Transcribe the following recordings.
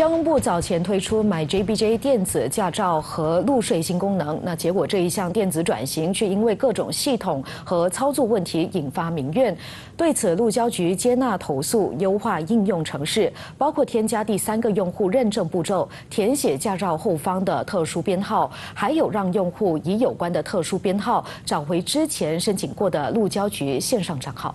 交通部早前推出买 J B J 电子驾照和路税新功能，那结果这一项电子转型却因为各种系统和操作问题引发民怨。对此，路交局接纳投诉，优化应用程式，包括添加第三个用户认证步骤，填写驾照后方的特殊编号，还有让用户以有关的特殊编号找回之前申请过的路交局线上账号。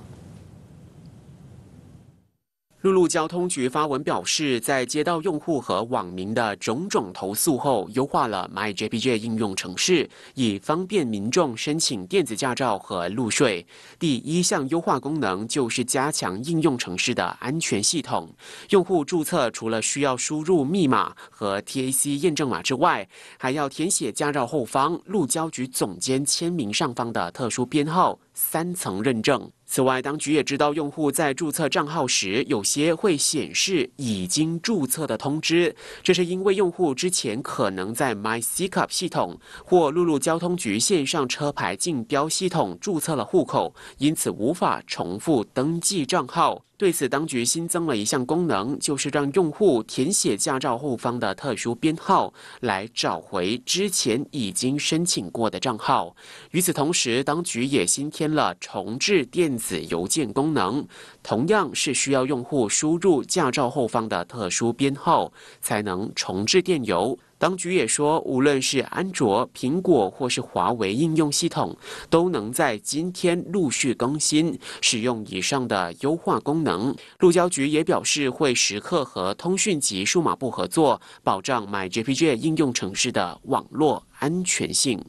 陆路交通局发文表示，在接到用户和网民的种种投诉后，优化了 MyJPJ 应用程式，以方便民众申请电子驾照和路税。第一项优化功能就是加强应用程式的安全系统。用户注册除了需要输入密码和 TAC 验证码之外，还要填写驾照后方路交局总监签名上方的特殊编号。三层认证。此外，当局也知道用户在注册账号时，有些会显示已经注册的通知，这是因为用户之前可能在 My C c u p 系统或陆路交通局线上车牌竞标系统注册了户口，因此无法重复登记账号。对此，当局新增了一项功能，就是让用户填写驾照后方的特殊编号来找回之前已经申请过的账号。与此同时，当局也新添了重置电子邮件功能，同样是需要用户输入驾照后方的特殊编号才能重置电邮。当局也说，无论是安卓、苹果或是华为应用系统，都能在今天陆续更新使用以上的优化功能。路交局也表示，会时刻和通讯及数码部合作，保障 MyJPJ 应用城市的网络安全性。